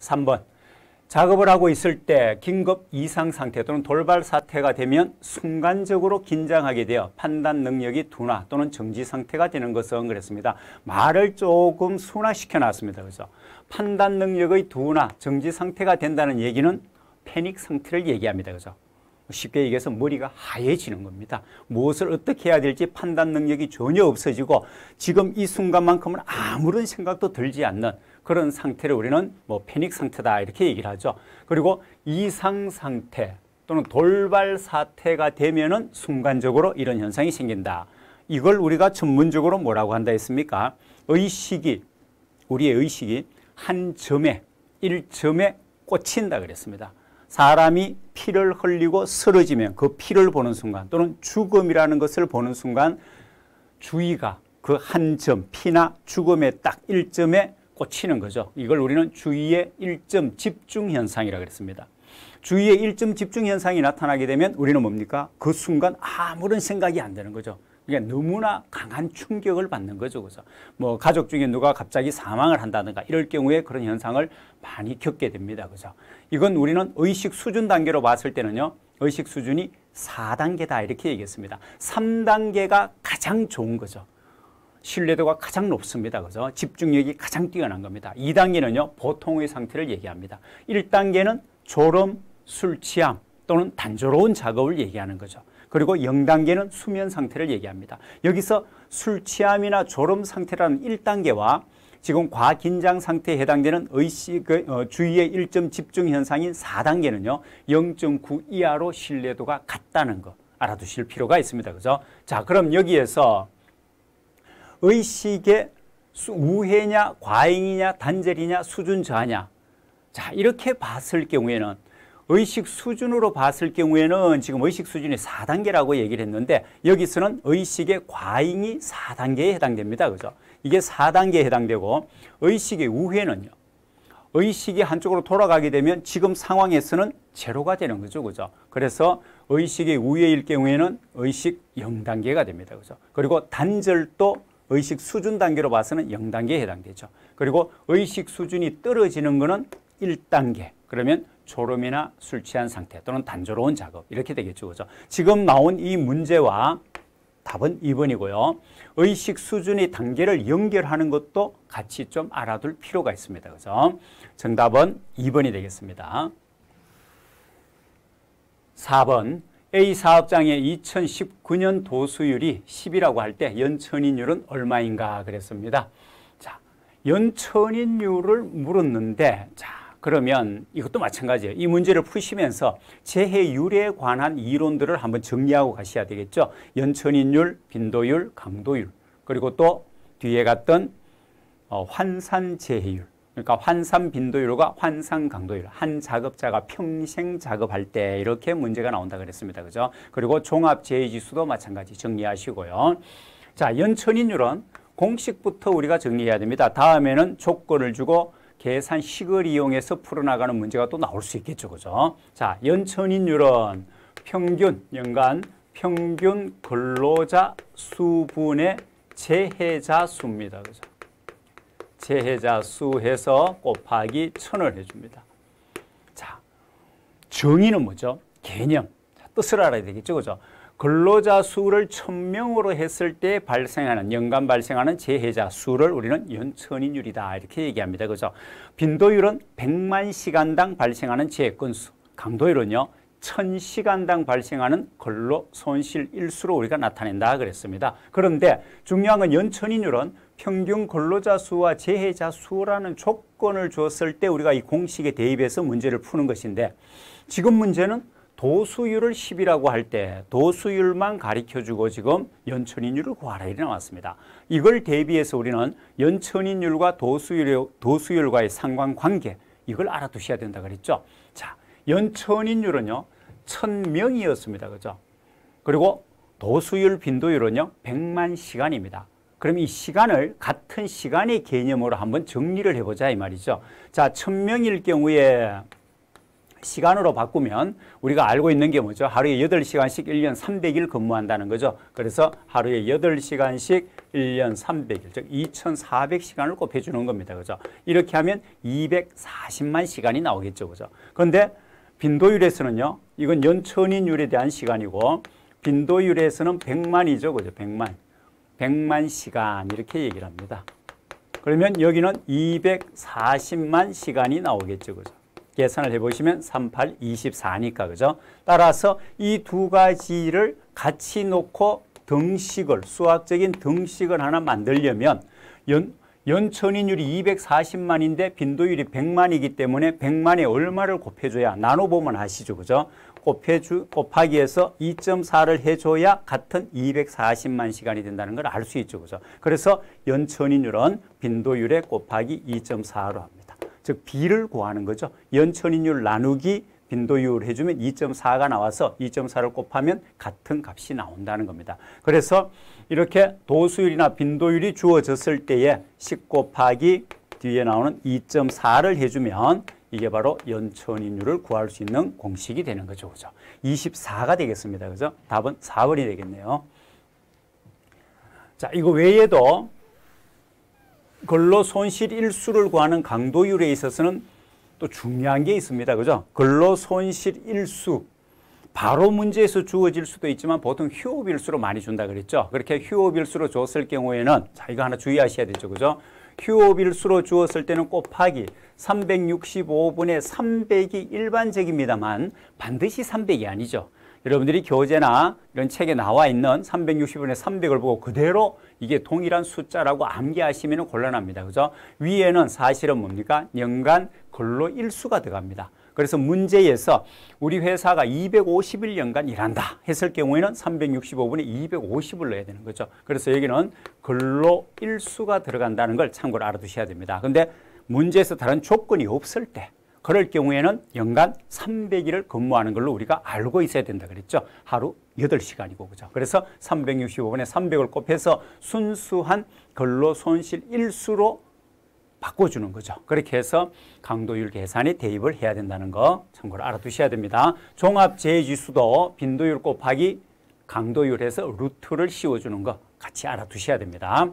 3번 작업을 하고 있을 때 긴급 이상 상태 또는 돌발 사태가 되면 순간적으로 긴장하게 되어 판단 능력이 둔화 또는 정지 상태가 되는 것은 그랬습니다. 말을 조금 순화시켜 놨습니다. 그래서 판단 능력의 둔화, 정지 상태가 된다는 얘기는 패닉 상태를 얘기합니다. 그죠? 쉽게 얘기해서 머리가 하얘지는 겁니다. 무엇을 어떻게 해야 될지 판단 능력이 전혀 없어지고 지금 이 순간만큼은 아무런 생각도 들지 않는 그런 상태를 우리는 뭐 패닉 상태다 이렇게 얘기를 하죠. 그리고 이상 상태 또는 돌발 사태가 되면은 순간적으로 이런 현상이 생긴다. 이걸 우리가 전문적으로 뭐라고 한다 했습니까? 의식이 우리의 의식이 한 점에 일점에 꽂힌다 그랬습니다. 사람이 피를 흘리고 쓰러지면 그 피를 보는 순간 또는 죽음이라는 것을 보는 순간 주의가 그 한 점, 피나 죽음의 딱 1점에 꽂히는 거죠. 이걸 우리는 주의의 1점 집중 현상이라고 그랬습니다. 주의의 1점 집중 현상이 나타나게 되면 우리는 뭡니까? 그 순간 아무런 생각이 안 되는 거죠. 이게 그러니까 너무나 강한 충격을 받는 거죠. 그래서 뭐 가족 중에 누가 갑자기 사망을 한다든가 이럴 경우에 그런 현상을 많이 겪게 됩니다. 그죠? 이건 우리는 의식 수준 단계로 봤을 때는요. 의식 수준이 4단계다 이렇게 얘기했습니다. 3단계가 가장 좋은 거죠. 신뢰도가 가장 높습니다. 그죠? 집중력이 가장 뛰어난 겁니다. 2단계는요. 보통의 상태를 얘기합니다. 1단계는 졸음, 술 취함 또는 단조로운 작업을 얘기하는 거죠. 그리고 0단계는 수면 상태를 얘기합니다. 여기서 술 취함이나 졸음 상태라는 1단계와 지금 과긴장 상태에 해당되는 의식, 그, 어, 주의의 일점 집중 현상인 4단계는요. 0.9 이하로 신뢰도가 같다는 거 알아두실 필요가 있습니다. 그죠? 자, 그럼 여기에서 의식의 우회냐, 과잉이냐, 단절이냐, 수준 저하냐. 자, 이렇게 봤을 경우에는 의식 수준으로 봤을 경우에는 지금 의식 수준이 4단계라고 얘기를 했는데 여기서는 의식의 과잉이 4단계에 해당됩니다. 그죠? 이게 4단계에 해당되고 의식의 우회는요. 의식이 한쪽으로 돌아가게 되면 지금 상황에서는 제로가 되는 거죠. 그죠? 그래서 의식의 우회일 경우에는 의식 0단계가 됩니다. 그죠? 그리고 단절도 의식 수준 단계로 봐서는 0단계에 해당되죠. 그리고 의식 수준이 떨어지는 거는 1단계. 그러면 졸음이나 술 취한 상태 또는 단조로운 작업 이렇게 되겠죠. 그죠? 지금 나온 이 문제와 답은 2번이고요. 의식 수준의 단계를 연결하는 것도 같이 좀 알아둘 필요가 있습니다. 그죠? 정답은 2번이 되겠습니다. 4번 A 사업장의 2019년 도수율이 10이라고 할 때 연천인율은 얼마인가 그랬습니다. 자, 연천인율을 물었는데 자, 그러면 이것도 마찬가지예요. 이 문제를 푸시면서 재해율에 관한 이론들을 한번 정리하고 가셔야 되겠죠. 연천인율, 빈도율, 강도율 그리고 또 뒤에 갔던 어, 환산재해율 그러니까 환산 빈도율과 환산 강도율 한 작업자가 평생 작업할 때 이렇게 문제가 나온다 그랬습니다. 그죠? 그리고 종합 재해 지수도 마찬가지 정리하시고요. 자, 연천인율은 공식부터 우리가 정리해야 됩니다. 다음에는 조건을 주고 계산식을 이용해서 풀어나가는 문제가 또 나올 수 있겠죠. 그죠? 자, 연천인율은 평균, 연간 평균 근로자 수분의 재해자 수입니다. 그죠? 재해자 수해서 곱하기 천을 해줍니다. 자, 정의는 뭐죠? 개념. 자, 뜻을 알아야 되겠죠. 그죠? 근로자 수를 천명으로 했을 때 발생하는 연간 발생하는 재해자 수를 우리는 연천인율이다 이렇게 얘기합니다. 그죠? 빈도율은 100만 시간당 발생하는 재해 건수, 강도율은요. 1000시간당 발생하는 근로 손실 일수로 우리가 나타낸다 그랬습니다. 그런데 중요한 건 연천인율은 평균 근로자 수와 재해자 수라는 조건을 줬을 때 우리가 이 공식에 대입해서 문제를 푸는 것인데 지금 문제는 도수율을 10이라고 할 때 도수율만 가리켜주고 지금 연천인율을 구하라 이래 나왔습니다. 이걸 대비해서 우리는 연천인율과 도수율, 도수율과의 상관관계 이걸 알아두셔야 된다 그랬죠. 자, 연천인율은요. 1000명이었습니다. 그죠? 그리고 도수율 빈도율은요. 100만 시간입니다. 그럼 이 시간을 같은 시간의 개념으로 한번 정리를 해보자 이 말이죠. 자, 1000명일 경우에 시간으로 바꾸면 우리가 알고 있는 게 뭐죠? 하루에 8시간씩 1년 300일 근무한다는 거죠. 그래서 하루에 8시간씩 1년 300일, 즉 2,400시간을 곱해주는 겁니다. 그죠? 이렇게 하면 240만 시간이 나오겠죠. 그죠? 그런데 빈도율에서는요, 이건 연천인율에 대한 시간이고, 빈도율에서는 100만이죠. 그죠? 100만. 100만 시간 이렇게 얘기를 합니다. 그러면 여기는 240만 시간이 나오겠죠. 그죠? 계산을 해보시면 38, 24니까 그죠? 따라서 이 두 가지를 같이 놓고 등식을 수학적인 등식을 하나 만들려면 연, 연천인율이 240만인데 빈도율이 100만이기 때문에 100만에 얼마를 곱해줘야 나눠보면 아시죠 그죠? 곱해주, 곱하기 해서 2.4를 해줘야 같은 240만 시간이 된다는 걸 알 수 있죠 그죠? 그래서 연천인율은 빈도율에 곱하기 2.4로 합니다 즉 B를 구하는 거죠. 연천인율 나누기 빈도율 해주면 2.4가 나와서 2.4를 곱하면 같은 값이 나온다는 겁니다. 그래서 이렇게 도수율이나 빈도율이 주어졌을 때에 10 곱하기 뒤에 나오는 2.4를 해주면 이게 바로 연천인율을 구할 수 있는 공식이 되는 거죠. 그죠? 24가 되겠습니다. 그죠? 답은 4번이 되겠네요. 자, 이거 외에도 근로 손실 일수를 구하는 강도율에 있어서는 또 중요한 게 있습니다. 그죠? 근로 손실 일수. 바로 문제에서 주어질 수도 있지만 보통 휴업일수로 많이 준다 그랬죠. 그렇게 휴업일수로 줬을 경우에는 자, 이거 하나 주의하셔야 되죠. 그죠? 휴업일수로 주었을 때는 곱하기 365분의 300이 일반적입니다만 반드시 300이 아니죠. 여러분들이 교재나 이런 책에 나와 있는 360분의 300을 보고 그대로 이게 동일한 숫자라고 암기하시면 곤란합니다. 그죠? 위에는 사실은 뭡니까? 연간 근로 일수가 들어갑니다. 그래서 문제에서 우리 회사가 251년간 일한다 했을 경우에는 365분에 250을 넣어야 되는 거죠. 그래서 여기는 근로 일수가 들어간다는 걸 참고로 알아두셔야 됩니다. 근데 문제에서 다른 조건이 없을 때 그럴 경우에는 연간 300일을 근무하는 걸로 우리가 알고 있어야 된다 그랬죠. 하루 8시간이고 그죠. 그래서 3 6 5분에 300을 곱해서 순수한 근로 손실 일수로 바꿔주는 거죠. 그렇게 해서 강도율 계산이 대입을 해야 된다는 거 참고로 알아두셔야 됩니다. 종합재해지수도 빈도율 곱하기 강도율에서 루트를 씌워주는 거 같이 알아두셔야 됩니다.